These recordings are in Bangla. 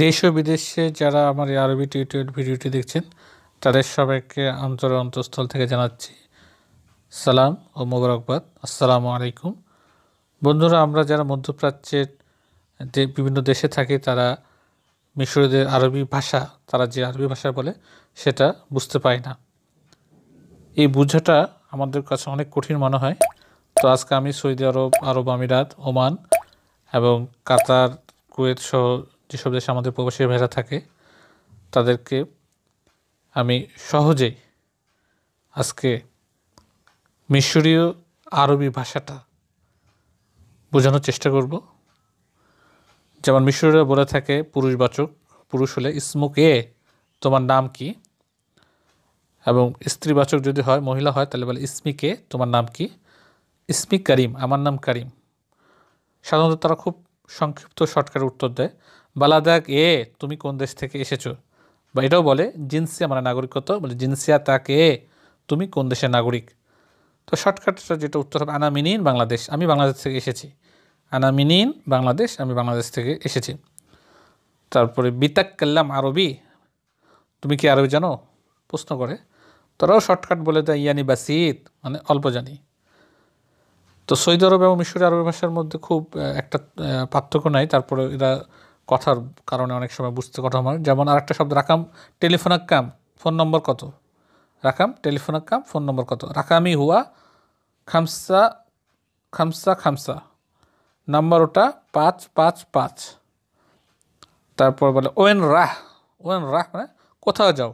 দেশ ও বিদেশে যারা আমার এই আরবি টিউটোরিয়াল ভিডিওটি দেখছেন তাদের সবাইকে অন্তর অন্তঃস্থল থেকে জানাচ্ছি সালাম ও মোবারকবাদ আসসালামু আলাইকুম বন্ধুরা আমরা যারা মধ্যপ্রাচ্যের বিভিন্ন দেশে থাকি তারা মিশরদের আরবি ভাষা তারা যে আরবি ভাষা বলে সেটা বুঝতে পায় না এই বোঝাটা আমাদের কাছে অনেক কঠিন মনে হয় তো আজকে আমি সৌদি আরব আরব আমিরাত ওমান এবং কাতার কুয়েত সহ যেসব দেশে আমাদের প্রবাসী ভাইরা থাকে তাদেরকে আমি সহজেই আজকে মিশরীয় আরবি ভাষাটা বোঝানোর চেষ্টা করব যেমন মিশরীয়রা বলে থাকে পুরুষবাচক পুরুষ হলে ইসমুকে এ তোমার নাম কি এবং স্ত্রীবাচক যদি হয় মহিলা হয় তাহলে বলে ইসমিকে তোমার নাম কি ইসমিক করিম আমার নাম করিম সাধারণত তারা খুব সংক্ষিপ্ত শর্টকাট উত্তর দেয় বালাদাক এ তুমি কোন দেশ থেকে এসেছো বা এটাও বলে জিনসিয়া মানে নাগরিকত্ব বলে জিনসিয়া তাকে তুমি কোন দেশের নাগরিক তো শর্টকাটটা যেটা উত্তর হবে আনামিনিন বাংলাদেশ আমি বাংলাদেশ থেকে এসেছি আনামিনিন বাংলাদেশ আমি বাংলাদেশ থেকে এসেছি তারপরে বিতাক কাল্লাম আরবি তুমি কি আরবি জানো প্রশ্ন করে তারাও শর্টকাট বলে দেয় ইয়ানি বাসিত মানে অল্প জানি তো সৌদি আরব এবং মিশরের আরবি ভাষার মধ্যে খুব একটা পার্থক্য নাই তারপরে এরা কথার কারণে অনেক সময় বুঝতে কথা হয় যেমন আরেকটা শব্দ রাকাম টেলিফোন আক্কাম ফোন নম্বর কত রাকাম টেলিফোন আক্কাম ফোন নম্বর কত রাকামি হুয়া খামসা খামসা খামসা নাম্বার ওটা পাঁচ পাঁচ পাঁচ তারপর বলে ওয়েন রাহ ওয়েন রাহ মানে কোথাও যাও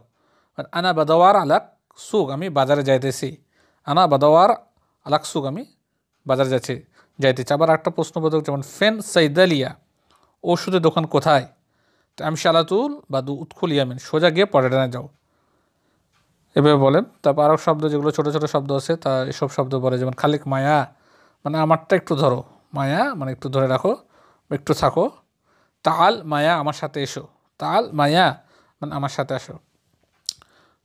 মানে আনা বাদাওয়ার আলাক সুগ আমি বাজারে যাইতেছি আনা বাদাওয়ার আলাক সুগ আমি বাজার যাচ্ছে যাইতে যাইতেছে আবার একটা প্রশ্নবোধক যেমন ফেন সাইদালিয়া ওষুধের দোকান কোথায় তো আমি শালাতুল বা দু উৎকুল ইয়ামিন সোজা গিয়ে পর্যটনে যাও এভাবে বলেন তারপর আরও শব্দ যেগুলো ছোটো ছোটো শব্দ আছে তা এসব শব্দ বলে যেমন খালিক মায়া মানে আমারটা একটু ধরো মায়া মানে একটু ধরে রাখো একটু থাকো তাল মায়া আমার সাথে এসো তাল মায়া মানে আমার সাথে আসো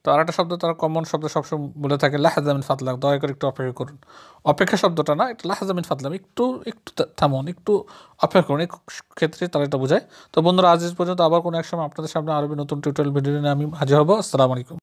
তো আর একটা শব্দ তারা কমন শব্দ সবসময় বলে থাকে লাহাজামিন ফাতলাক দয়া করে একটু অপেক্ষা করুন অপেক্ষা শব্দটা না একটু লাহাজামিন ফাতলাম একটু একটু থামুন একটু অপেক্ষা করুন ক্ষেত্রে তারা এটা বোঝায় তো বন্ধুরা আজ পর্যন্ত আবার কোনো এক সময় আপনাদের সামনে আরবি নতুন টিউটোরিয়াল ভিডিও নিয়ে আমি হাজির হবো আসসালামু আলাইকুম